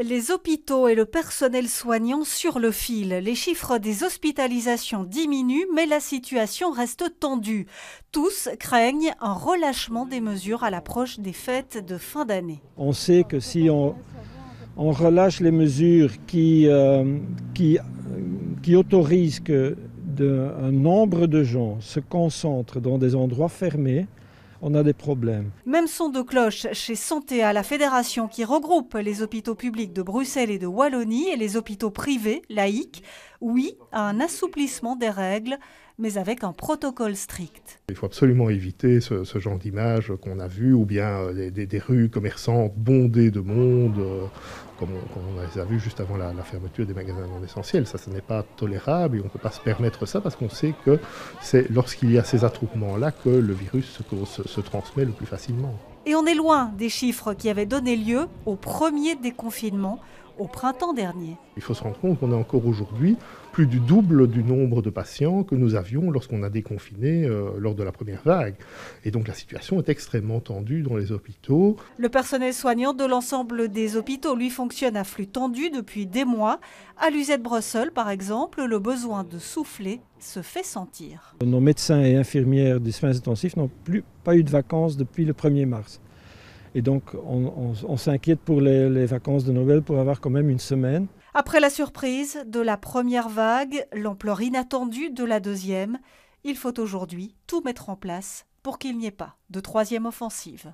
Les hôpitaux et le personnel soignant sur le fil. Les chiffres des hospitalisations diminuent, mais la situation reste tendue. Tous craignent un relâchement des mesures à l'approche des fêtes de fin d'année. On sait que si on, relâche les mesures qui, euh, autorisent que un nombre de gens se concentrent dans des endroits fermés, on a des problèmes. Même son de cloche chez Santé à la fédération qui regroupe les hôpitaux publics de Bruxelles et de Wallonie et les hôpitaux privés laïcs oui à un assouplissement des règles, mais avec un protocole strict. Il faut absolument éviter ce, genre d'image qu'on a vu, ou bien euh, des, rues commerçantes bondées de monde, euh, comme, on, les a vues juste avant la, fermeture des magasins non essentiels. Ça, ce n'est pas tolérable et on ne peut pas se permettre ça parce qu'on sait que c'est lorsqu'il y a ces attroupements-là que le virus se, se transmet le plus facilement. Et on est loin des chiffres qui avaient donné lieu au premier déconfinement au printemps dernier. Il faut se rendre compte qu'on a encore aujourd'hui plus du double du nombre de patients que nous avions lorsqu'on a déconfiné euh, lors de la première vague. Et donc la situation est extrêmement tendue dans les hôpitaux. Le personnel soignant de l'ensemble des hôpitaux, lui, fonctionne à flux tendu depuis des mois. À de Bruxelles, par exemple, le besoin de souffler se fait sentir. Nos médecins et infirmières des soins intensifs n'ont plus pas eu de vacances depuis le 1er mars. Et donc, on, s'inquiète pour les, les vacances de Noël pour avoir quand même une semaine. Après la surprise de la première vague, l'ampleur inattendue de la deuxième, il faut aujourd'hui tout mettre en place pour qu'il n'y ait pas de troisième offensive.